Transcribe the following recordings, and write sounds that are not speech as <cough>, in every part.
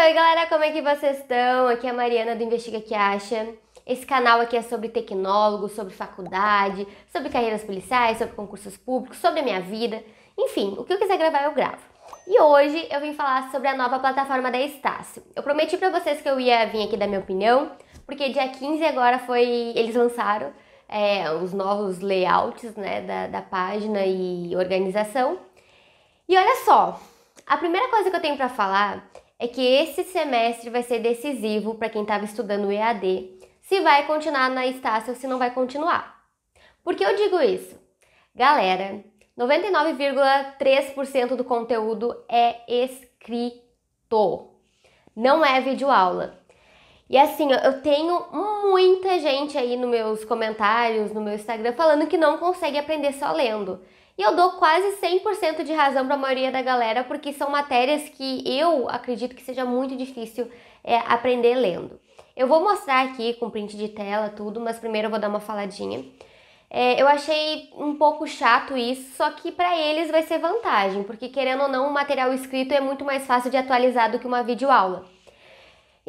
Oi, oi galera, como é que vocês estão? Aqui é a Mariana do Investiga que Acha. Esse canal aqui é sobre tecnólogo, sobre faculdade, sobre carreiras policiais, sobre concursos públicos, sobre a minha vida. Enfim, o que eu quiser gravar eu gravo. E hoje eu vim falar sobre a nova plataforma da Estácio. Eu prometi para vocês que eu ia vir aqui dar minha opinião, porque dia 15 agora foi. Eles lançaram é, os novos layouts né, da, da página e organização. E olha só, a primeira coisa que eu tenho para falar é que esse semestre vai ser decisivo para quem estava estudando EAD, se vai continuar na Estácio ou se não vai continuar. Por que eu digo isso? Galera, 99,3% do conteúdo é escrito, não é vídeo aula. E assim, eu tenho muita gente aí nos meus comentários, no meu Instagram, falando que não consegue aprender só lendo. E eu dou quase 100% de razão para a maioria da galera, porque são matérias que eu acredito que seja muito difícil é, aprender lendo. Eu vou mostrar aqui com print de tela tudo, mas primeiro eu vou dar uma faladinha. É, eu achei um pouco chato isso, só que para eles vai ser vantagem, porque querendo ou não, o material escrito é muito mais fácil de atualizar do que uma videoaula.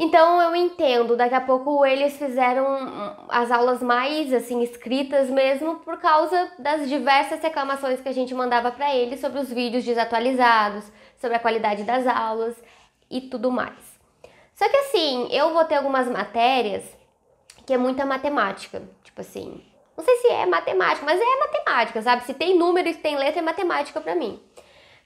Então eu entendo, daqui a pouco eles fizeram as aulas mais assim escritas mesmo por causa das diversas reclamações que a gente mandava para eles sobre os vídeos desatualizados, sobre a qualidade das aulas e tudo mais. Só que assim, eu vou ter algumas matérias que é muita matemática, tipo assim, não sei se é matemática, mas é matemática, sabe? Se tem número e tem letra é matemática para mim.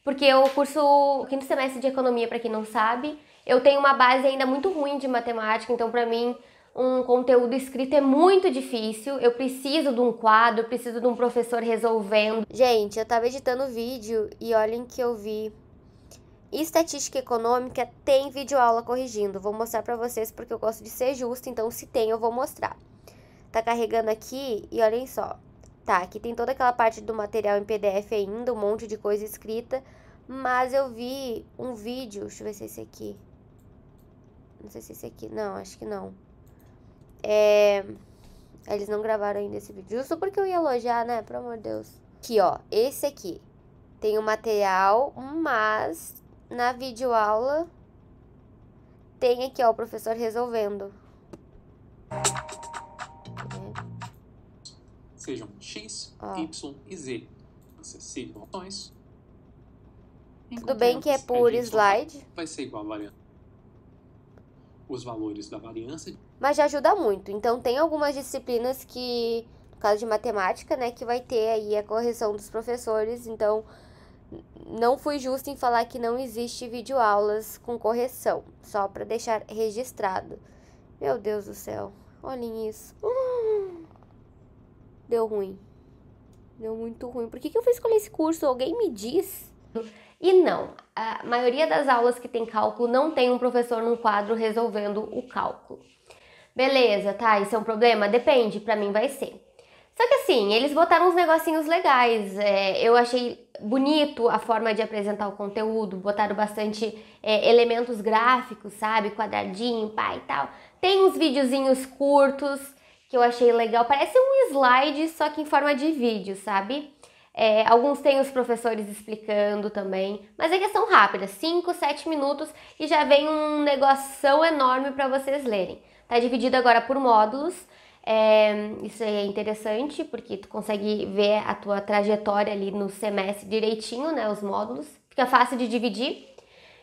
Porque eu curso o quinto semestre de economia, para quem não sabe, eu tenho uma base ainda muito ruim de matemática, então para mim um conteúdo escrito é muito difícil. Eu preciso de um quadro, preciso de um professor resolvendo. Gente, eu tava editando vídeo e olhem que eu vi Estatística Econômica tem vídeo aula corrigindo. Vou mostrar para vocês porque eu gosto de ser justa, então se tem eu vou mostrar. Tá carregando aqui e olhem só. Tá, aqui tem toda aquela parte do material em PDF ainda, um monte de coisa escrita, mas eu vi um vídeo, deixa eu ver se é esse aqui. Não sei se esse aqui. Não, acho que não. É. Eles não gravaram ainda esse vídeo. Justo porque eu ia elogiar, né? Pelo amor de Deus. Aqui, ó. Esse aqui. Tem o material, mas na videoaula tem aqui, ó, o professor resolvendo. Sejam X, ó. Y e Z. Você siga opções. Tudo bem que é por slide. Vai ser igual a variante os valores da variância. Mas já ajuda muito. Então tem algumas disciplinas que, no caso de matemática, né, que vai ter aí a correção dos professores. Então não fui justo em falar que não existe videoaulas com correção, só para deixar registrado. Meu Deus do céu, olhem isso. Hum, <gasps> deu ruim. Deu muito ruim. Por que, que eu fui escolher esse curso? Alguém me diz? E não, a maioria das aulas que tem cálculo não tem um professor num quadro resolvendo o cálculo. Beleza, tá? Isso é um problema? Depende, para mim vai ser. Só que assim, eles botaram uns negocinhos legais. É, eu achei bonito a forma de apresentar o conteúdo, botaram bastante é, elementos gráficos, sabe? Quadradinho, pá e tal. Tem uns videozinhos curtos que eu achei legal. Parece um slide, só que em forma de vídeo, sabe? É, alguns têm os professores explicando também, mas é questão rápida, 5, 7 minutos e já vem um negoção enorme para vocês lerem. Tá dividido agora por módulos, é, isso aí é interessante porque tu consegue ver a tua trajetória ali no semestre direitinho, né, os módulos, fica fácil de dividir.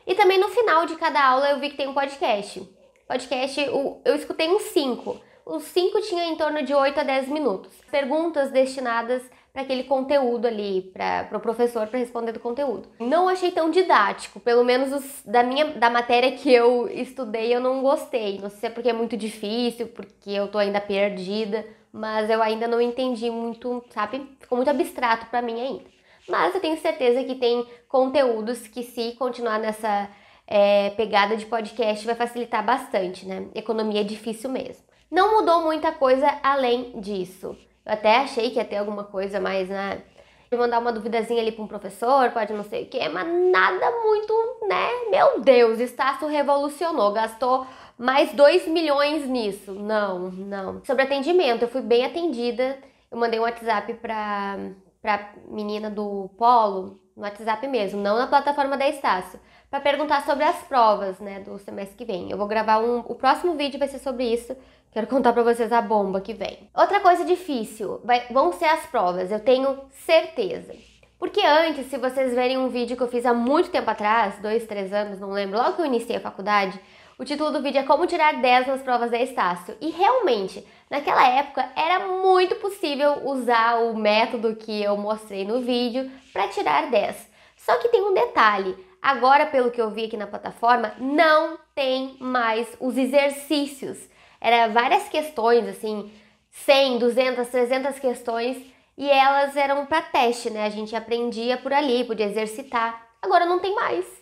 E também no final de cada aula eu vi que tem um podcast. Podcast, eu escutei uns 5. Os 5 tinha em torno de 8 a 10 minutos. Perguntas destinadas para aquele conteúdo ali, para o pro professor para responder do conteúdo. Não achei tão didático, pelo menos os, da minha da matéria que eu estudei eu não gostei. Não sei se é porque é muito difícil, porque eu tô ainda perdida, mas eu ainda não entendi muito, sabe? Ficou muito abstrato para mim ainda. Mas eu tenho certeza que tem conteúdos que se continuar nessa é, pegada de podcast vai facilitar bastante, né? Economia é difícil mesmo. Não mudou muita coisa além disso. Eu até achei que ia ter alguma coisa mais, né? De mandar uma duvidazinha ali para um professor, pode não sei o quê, mas nada muito, né? Meu Deus, Estácio revolucionou, gastou mais 2 milhões nisso. Não, não. Sobre atendimento, eu fui bem atendida. Eu mandei um WhatsApp pra, pra menina do Polo, no WhatsApp mesmo, não na plataforma da Estácio, para perguntar sobre as provas, né, do semestre que vem. Eu vou gravar um, o próximo vídeo vai ser sobre isso. Quero contar para vocês a bomba que vem. Outra coisa difícil, vai, vão ser as provas, eu tenho certeza. Porque antes, se vocês verem um vídeo que eu fiz há muito tempo atrás, dois, três anos, não lembro, logo que eu iniciei a faculdade, o título do vídeo é Como tirar 10 nas provas da Estácio. E realmente, naquela época era muito possível usar o método que eu mostrei no vídeo para tirar 10. Só que tem um detalhe, agora pelo que eu vi aqui na plataforma, não tem mais os exercícios. Era várias questões assim, 100, 200, 300 questões e elas eram para teste, né? A gente aprendia por ali, podia exercitar. Agora não tem mais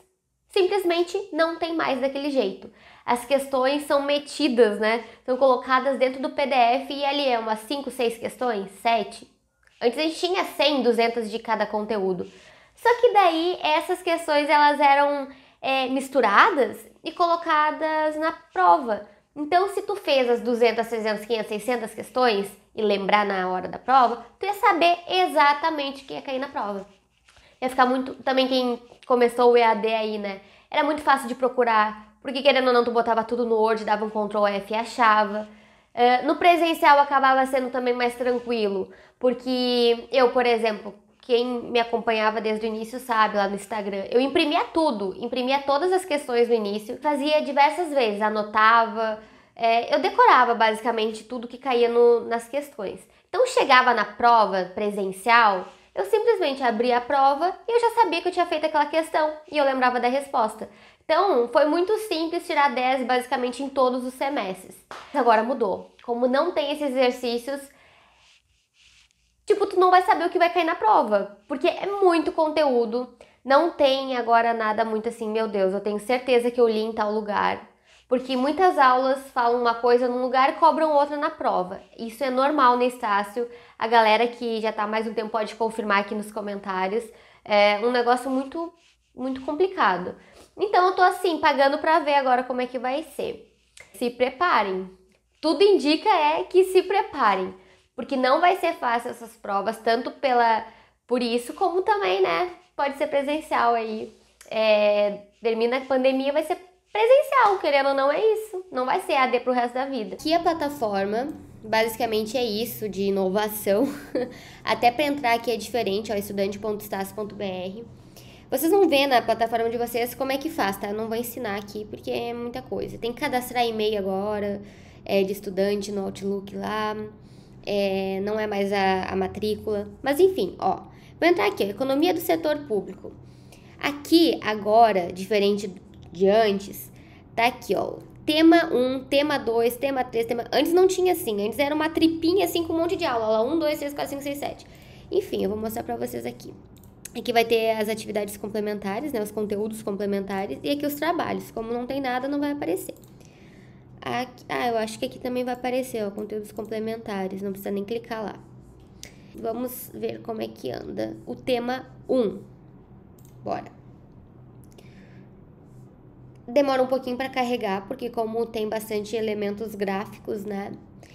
simplesmente não tem mais daquele jeito. As questões são metidas, né? São colocadas dentro do PDF e ali é umas 5, 6 questões, 7. Antes a gente tinha 100, 200 de cada conteúdo. Só que daí essas questões elas eram é, misturadas e colocadas na prova. Então, se tu fez as 200, 300, 500, 600 questões e lembrar na hora da prova, tu ia saber exatamente o que ia cair na prova. Ia ficar muito. Também quem começou o EAD aí, né? Era muito fácil de procurar, porque querendo ou não, tu botava tudo no Word, dava um Ctrl F e achava. Uh, no presencial acabava sendo também mais tranquilo, porque eu, por exemplo, quem me acompanhava desde o início sabe lá no Instagram, eu imprimia tudo, imprimia todas as questões no início, fazia diversas vezes, anotava, é, eu decorava basicamente tudo que caía no, nas questões. Então chegava na prova presencial, eu simplesmente abri a prova e eu já sabia que eu tinha feito aquela questão e eu lembrava da resposta. Então, foi muito simples tirar 10 basicamente em todos os semestres. Agora mudou. Como não tem esses exercícios, tipo, tu não vai saber o que vai cair na prova, porque é muito conteúdo. Não tem agora nada muito assim, meu Deus, eu tenho certeza que eu li em tal lugar. Porque muitas aulas falam uma coisa num lugar e cobram outra na prova. Isso é normal no Estácio. A galera que já está mais um tempo pode confirmar aqui nos comentários. É um negócio muito, muito complicado. Então eu tô assim, pagando para ver agora como é que vai ser. Se preparem. Tudo indica é que se preparem, porque não vai ser fácil essas provas, tanto pela por isso como também, né? Pode ser presencial aí. É, termina a pandemia, vai ser presencial, querendo ou não, é isso. Não vai ser AD pro resto da vida. Que a plataforma basicamente é isso de inovação. <laughs> Até para entrar aqui é diferente, ó, estudante.stas.br. Vocês vão ver na plataforma de vocês como é que faz, tá? Eu não vou ensinar aqui porque é muita coisa. Tem que cadastrar e-mail agora, é, de estudante no Outlook lá. É, não é mais a, a matrícula. Mas enfim, ó. Vou entrar aqui, ó, economia do setor público. Aqui, agora, diferente de antes, tá aqui, ó. Tema 1, tema 2, tema 3, tema. Antes não tinha assim, antes era uma tripinha assim com um monte de aula. Lá 1, 2, 3, 4, 5, 6, 7. Enfim, eu vou mostrar pra vocês aqui. Aqui vai ter as atividades complementares, né? Os conteúdos complementares. E aqui os trabalhos. Como não tem nada, não vai aparecer. Aqui, ah, eu acho que aqui também vai aparecer, ó. Conteúdos complementares. Não precisa nem clicar lá. Vamos ver como é que anda o tema 1. Bora! demora um pouquinho para carregar, porque como tem bastante elementos gráficos, né?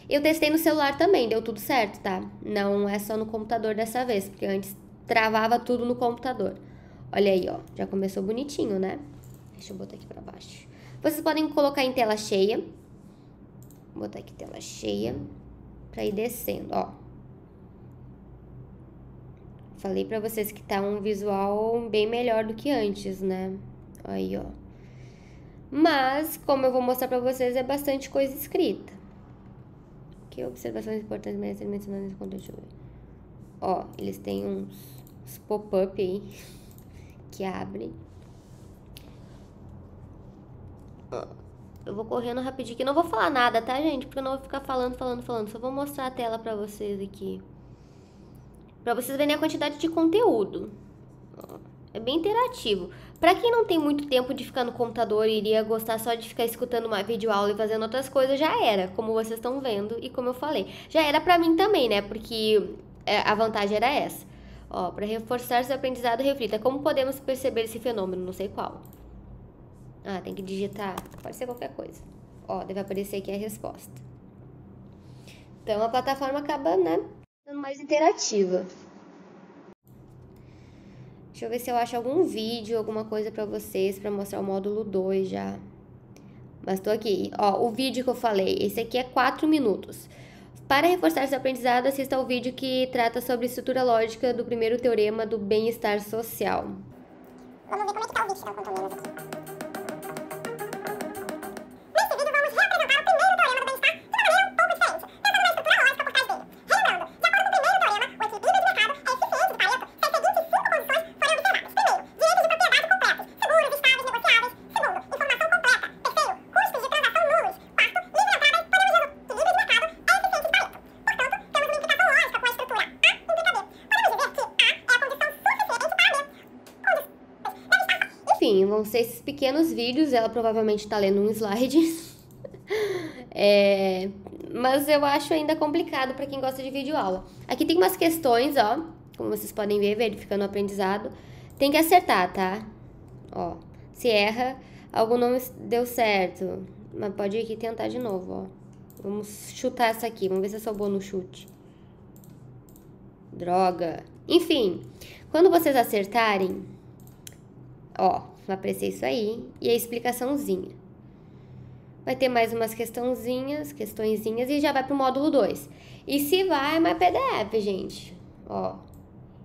Eu testei no celular também, deu tudo certo, tá? Não é só no computador dessa vez, porque antes travava tudo no computador. Olha aí, ó, já começou bonitinho, né? Deixa eu botar aqui para baixo. Vocês podem colocar em tela cheia. Vou botar aqui tela cheia para ir descendo, ó. Falei para vocês que tá um visual bem melhor do que antes, né? Aí, ó mas como eu vou mostrar para vocês, é bastante coisa escrita. Que observações importantes merecem ser mencionadas nesse ver. Ó, eles têm uns, uns pop-up aí <laughs> que abrem. Eu vou correndo rapidinho aqui. Não vou falar nada, tá, gente? Porque eu não vou ficar falando, falando, falando. Só vou mostrar a tela pra vocês aqui. Pra vocês verem a quantidade de conteúdo bem interativo. Para quem não tem muito tempo de ficar no computador e iria gostar só de ficar escutando uma videoaula e fazendo outras coisas, já era, como vocês estão vendo e como eu falei. Já era para mim também, né? Porque é, a vantagem era essa. Ó, para reforçar seu aprendizado, reflita como podemos perceber esse fenômeno, não sei qual. Ah, tem que digitar, pode ser qualquer coisa. Ó, deve aparecer aqui a resposta. Então a plataforma acaba, né, sendo mais interativa. Deixa eu ver se eu acho algum vídeo, alguma coisa para vocês, para mostrar o módulo 2 já. Mas tô aqui. Ó, o vídeo que eu falei, esse aqui é 4 minutos. Para reforçar seu aprendizado, assista ao vídeo que trata sobre estrutura lógica do primeiro teorema do bem-estar social. Vamos ver como é que tá o vídeo, então, quanto menos aqui. vão então, ser esses pequenos vídeos. Ela provavelmente está lendo um slide. <laughs> é, mas eu acho ainda complicado para quem gosta de vídeo aula. Aqui tem umas questões, ó, como vocês podem ver, verificando o aprendizado. Tem que acertar, tá? Ó, se erra, algo não deu certo. Mas pode aqui tentar de novo, ó. Vamos chutar essa aqui, vamos ver se eu sou boa no chute. Droga. Enfim, quando vocês acertarem, Ó, vai aparecer isso aí e a explicaçãozinha. Vai ter mais umas questãozinhas, questõezinhas e já vai pro módulo 2. E se vai, é mais PDF, gente. Ó,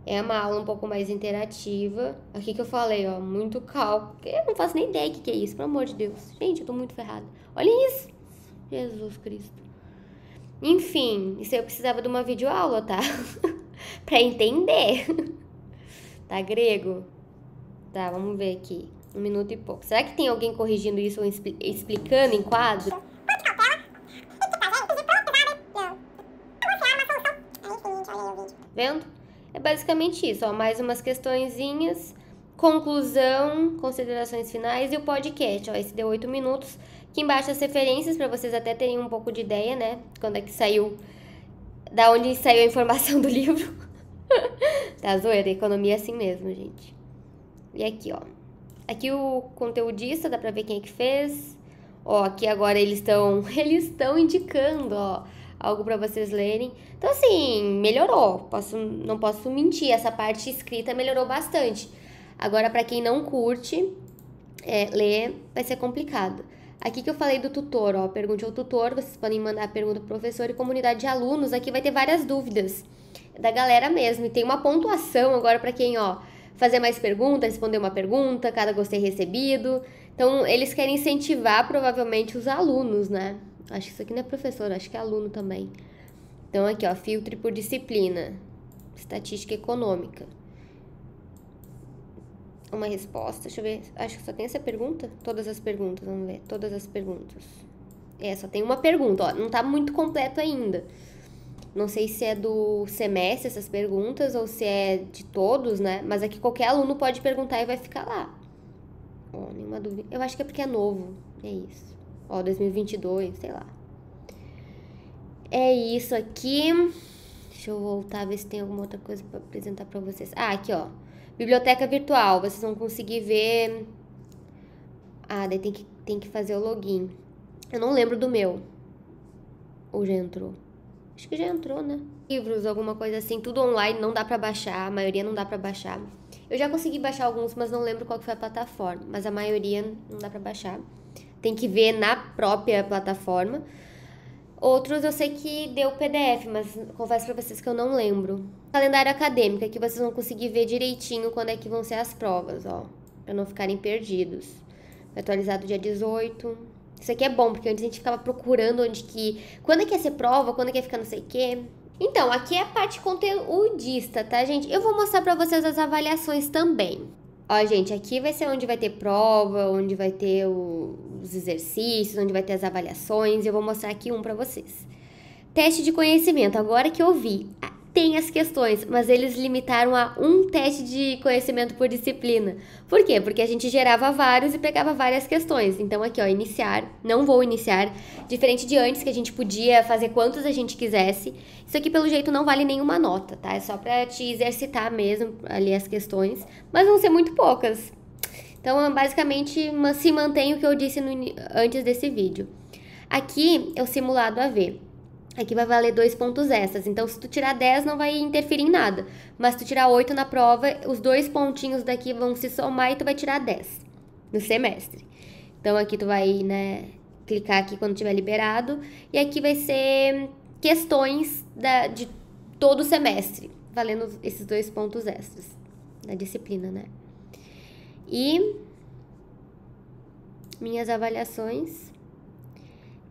é uma aula um pouco mais interativa. Aqui que eu falei, ó, muito cálculo. Eu não faço nem ideia o que, que é isso, pelo amor de Deus. Gente, eu tô muito ferrada. Olha isso! Jesus Cristo. Enfim, isso eu precisava de uma videoaula, tá? <laughs> pra entender. <laughs> tá grego? Tá, vamos ver aqui. Um minuto e pouco. Será que tem alguém corrigindo isso ou explicando em quadro? Né? Vendo? É basicamente isso, ó. Mais umas questõezinhas, conclusão, considerações finais e o podcast, ó. Esse deu oito minutos. Aqui embaixo as referências para vocês até terem um pouco de ideia, né? Quando é que saiu, da onde saiu a informação do <laughs> livro. tá zoeira, economia é assim mesmo, gente. E aqui, ó. Aqui o conteudista, dá pra ver quem é que fez. Ó, aqui agora eles estão <laughs> eles estão indicando, ó, algo para vocês lerem. Então assim, melhorou. Posso não posso mentir, essa parte escrita melhorou bastante. Agora para quem não curte é, ler vai ser complicado. Aqui que eu falei do tutor, ó, pergunte ao tutor, vocês podem mandar a pergunta pro professor e comunidade de alunos, aqui vai ter várias dúvidas da galera mesmo. E tem uma pontuação agora para quem, ó, fazer mais perguntas, responder uma pergunta, cada gostei recebido. Então, eles querem incentivar provavelmente os alunos, né? Acho que isso aqui não é professor, acho que é aluno também. Então, aqui, ó, filtre por disciplina, estatística econômica. Uma resposta, deixa eu ver, acho que só tem essa pergunta? Todas as perguntas, vamos ver, todas as perguntas. É, só tem uma pergunta, ó, não tá muito completo ainda. Não sei se é do semestre essas perguntas ou se é de todos, né? Mas é que qualquer aluno pode perguntar e vai ficar lá. Ó, nenhuma dúvida. Eu acho que é porque é novo. É isso. Ó, 2022, sei lá. É isso aqui. Deixa eu voltar ver se tem alguma outra coisa para apresentar para vocês. Ah, aqui, ó. Biblioteca virtual. Vocês vão conseguir ver ah, daí tem que, tem que fazer o login. Eu não lembro do meu. Ou já entrou? Acho que já entrou, né? Livros, alguma coisa assim, tudo online, não dá para baixar, a maioria não dá para baixar. Eu já consegui baixar alguns, mas não lembro qual que foi a plataforma, mas a maioria não dá para baixar. Tem que ver na própria plataforma. Outros eu sei que deu PDF, mas confesso para vocês que eu não lembro. Calendário acadêmico, aqui é vocês vão conseguir ver direitinho quando é que vão ser as provas, ó, para não ficarem perdidos. atualizado dia 18, isso aqui é bom, porque antes a gente ficava procurando onde que. Quando é que ia ser prova, quando é que ia ficar não sei o quê. Então, aqui é a parte conteudista, tá, gente? Eu vou mostrar pra vocês as avaliações também. Ó, gente, aqui vai ser onde vai ter prova, onde vai ter os exercícios, onde vai ter as avaliações. Eu vou mostrar aqui um pra vocês. Teste de conhecimento, agora que eu vi tem as questões, mas eles limitaram a um teste de conhecimento por disciplina. Por quê? Porque a gente gerava vários e pegava várias questões. Então aqui, ó, iniciar, não vou iniciar, diferente de antes que a gente podia fazer quantos a gente quisesse. Isso aqui pelo jeito não vale nenhuma nota, tá? É só para te exercitar mesmo ali as questões, mas vão ser muito poucas. Então, é basicamente, se mantém o que eu disse no, antes desse vídeo. Aqui é o simulado a ver. Aqui vai valer dois pontos extras. Então, se tu tirar 10, não vai interferir em nada. Mas se tu tirar 8 na prova, os dois pontinhos daqui vão se somar e tu vai tirar 10 no semestre. Então, aqui tu vai, né, clicar aqui quando tiver liberado. E aqui vai ser questões da, de todo o semestre, valendo esses dois pontos extras da disciplina, né? E minhas avaliações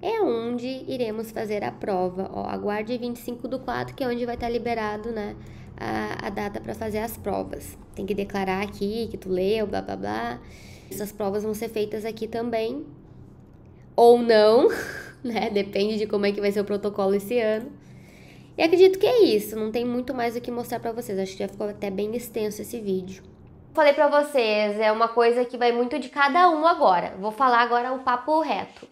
é onde iremos fazer a prova. Ó, aguarde 25 do 4, que é onde vai estar tá liberado né, a, a data para fazer as provas. Tem que declarar aqui que tu leu, blá blá blá. Essas provas vão ser feitas aqui também. Ou não, <laughs> né? Depende de como é que vai ser o protocolo esse ano. E acredito que é isso, não tem muito mais o que mostrar para vocês. Acho que já ficou até bem extenso esse vídeo falei para vocês, é uma coisa que vai muito de cada um agora. Vou falar agora o papo reto.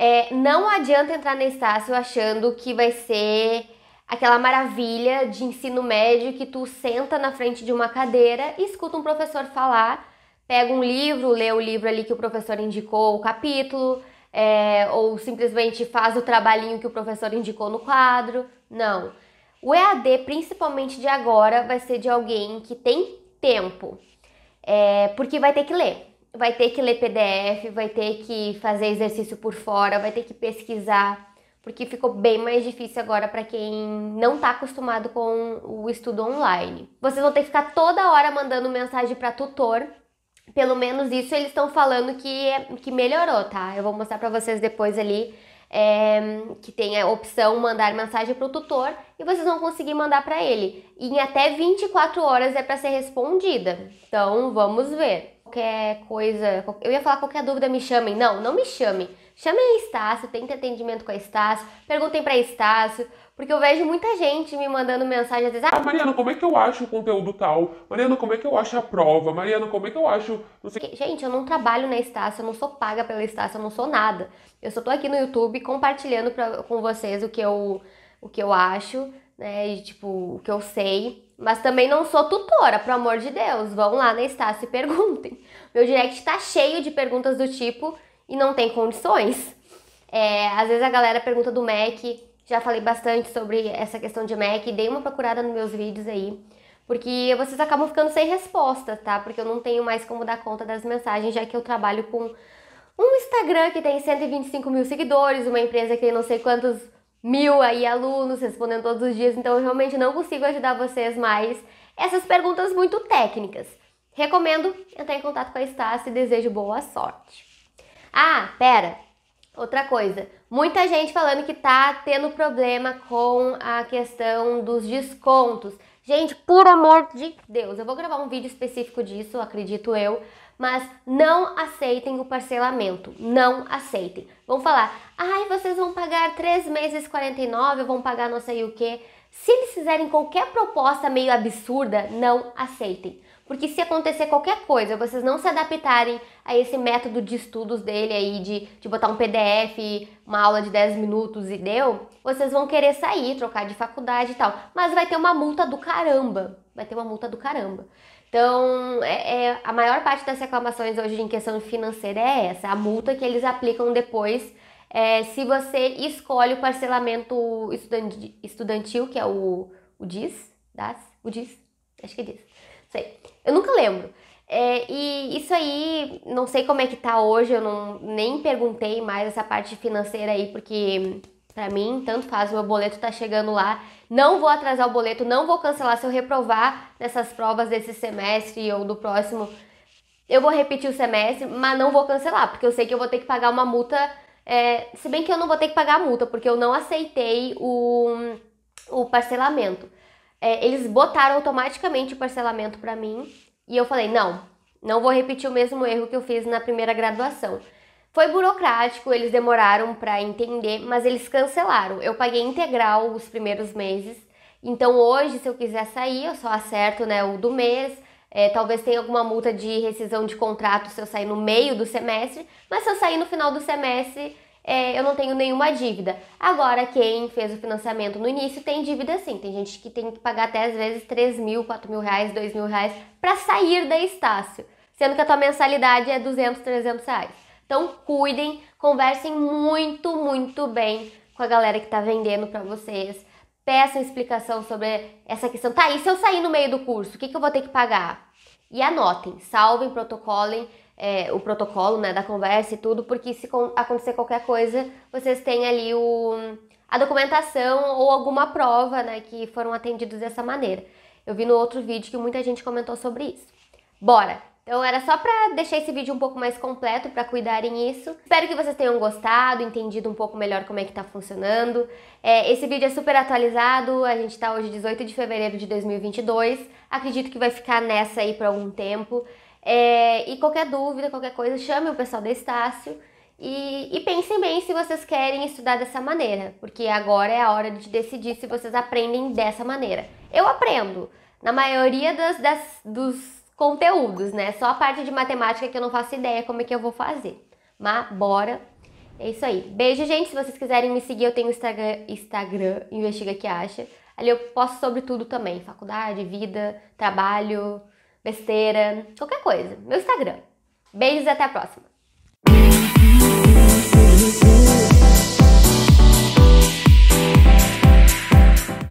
É, não adianta entrar na Estácio achando que vai ser aquela maravilha de ensino médio que tu senta na frente de uma cadeira e escuta um professor falar, pega um livro, lê o livro ali que o professor indicou, o capítulo, é, ou simplesmente faz o trabalhinho que o professor indicou no quadro. Não. O EAD, principalmente de agora, vai ser de alguém que tem tempo, é, porque vai ter que ler vai ter que ler PDF, vai ter que fazer exercício por fora, vai ter que pesquisar, porque ficou bem mais difícil agora para quem não está acostumado com o estudo online. Vocês vão ter que ficar toda hora mandando mensagem para tutor. Pelo menos isso eles estão falando que, é, que melhorou, tá? Eu vou mostrar para vocês depois ali é, que tem a opção mandar mensagem para o tutor e vocês vão conseguir mandar para ele. E em até 24 horas é para ser respondida. Então vamos ver qualquer coisa, eu ia falar qualquer dúvida, me chamem. Não, não me chamem. Chamem a Estácio, tentem atendimento com a Estácio, perguntem pra Estácio, porque eu vejo muita gente me mandando mensagem às vezes. Ah, ah Mariana, como é que eu acho o conteúdo tal? Mariana, como é que eu acho a prova? Mariana, como é que eu acho. Não sei... Gente, eu não trabalho na Estácio, eu não sou paga pela Estácio, eu não sou nada. Eu só tô aqui no YouTube compartilhando pra, com vocês o que eu, o que eu acho né? E, tipo, o que eu sei. Mas também não sou tutora, pelo amor de Deus. Vão lá na Estácio e perguntem. <laughs> Meu direct tá cheio de perguntas do tipo e não tem condições. É, às vezes a galera pergunta do Mac, Já falei bastante sobre essa questão de Mac, Dei uma procurada nos meus vídeos aí. Porque vocês acabam ficando sem resposta, tá? Porque eu não tenho mais como dar conta das mensagens, já que eu trabalho com um Instagram que tem 125 mil seguidores, uma empresa que tem não sei quantos mil aí alunos respondendo todos os dias, então eu realmente não consigo ajudar vocês mais essas perguntas muito técnicas. Recomendo entrar em contato com a Estácio e desejo boa sorte. Ah, pera, outra coisa. Muita gente falando que tá tendo problema com a questão dos descontos. Gente, por amor de Deus, eu vou gravar um vídeo específico disso, acredito eu, mas não aceitem o parcelamento, não aceitem. Vão falar, ai, vocês vão pagar 3 meses 49, vão pagar não sei o que. Se eles fizerem qualquer proposta meio absurda, não aceitem. Porque se acontecer qualquer coisa, vocês não se adaptarem a esse método de estudos dele aí, de, de botar um PDF, uma aula de 10 minutos e deu, vocês vão querer sair, trocar de faculdade e tal. Mas vai ter uma multa do caramba. Vai ter uma multa do caramba. Então, é, é, a maior parte das reclamações hoje em questão financeira é essa, a multa que eles aplicam depois é, se você escolhe o parcelamento estudantil, que é o, o DIS, das, o DIS, acho que é DIS, sei, eu nunca lembro. É, e isso aí, não sei como é que tá hoje, eu não, nem perguntei mais essa parte financeira aí, porque para mim, tanto faz, meu boleto tá chegando lá. Não vou atrasar o boleto, não vou cancelar se eu reprovar nessas provas desse semestre ou do próximo. Eu vou repetir o semestre, mas não vou cancelar, porque eu sei que eu vou ter que pagar uma multa. É, se bem que eu não vou ter que pagar a multa, porque eu não aceitei o, o parcelamento. É, eles botaram automaticamente o parcelamento para mim e eu falei: não, não vou repetir o mesmo erro que eu fiz na primeira graduação. Foi burocrático, eles demoraram para entender, mas eles cancelaram. Eu paguei integral os primeiros meses. Então hoje, se eu quiser sair, eu só acerto né, o do mês. É, talvez tenha alguma multa de rescisão de contrato se eu sair no meio do semestre, mas se eu sair no final do semestre, é, eu não tenho nenhuma dívida. Agora, quem fez o financiamento no início tem dívida sim. Tem gente que tem que pagar até às vezes 3 mil, 4 mil reais, 2 mil reais para sair da Estácio, sendo que a tua mensalidade é 200, 300 reais. Então cuidem, conversem muito, muito bem com a galera que está vendendo para vocês. Peçam explicação sobre essa questão. Tá, e se eu sair no meio do curso, o que, que eu vou ter que pagar? E anotem, salvem, protocolem é, o protocolo né, da conversa e tudo, porque se acontecer qualquer coisa, vocês têm ali o, a documentação ou alguma prova né, que foram atendidos dessa maneira. Eu vi no outro vídeo que muita gente comentou sobre isso. Bora! Então era só para deixar esse vídeo um pouco mais completo para cuidarem isso. Espero que vocês tenham gostado, entendido um pouco melhor como é que tá funcionando. É, esse vídeo é super atualizado, a gente tá hoje 18 de fevereiro de 2022. Acredito que vai ficar nessa aí por algum tempo. É, e qualquer dúvida, qualquer coisa, chame o pessoal da Estácio. E, e, pensem bem se vocês querem estudar dessa maneira, porque agora é a hora de decidir se vocês aprendem dessa maneira. Eu aprendo. Na maioria das, das dos conteúdos, né? Só a parte de matemática que eu não faço ideia como é que eu vou fazer. Mas bora. É isso aí. Beijo, gente. Se vocês quiserem me seguir, eu tenho Instagram, Instagram investiga que acha. Ali eu posto sobre tudo também, faculdade, vida, trabalho, besteira, qualquer coisa. Meu Instagram. Beijos e até a próxima.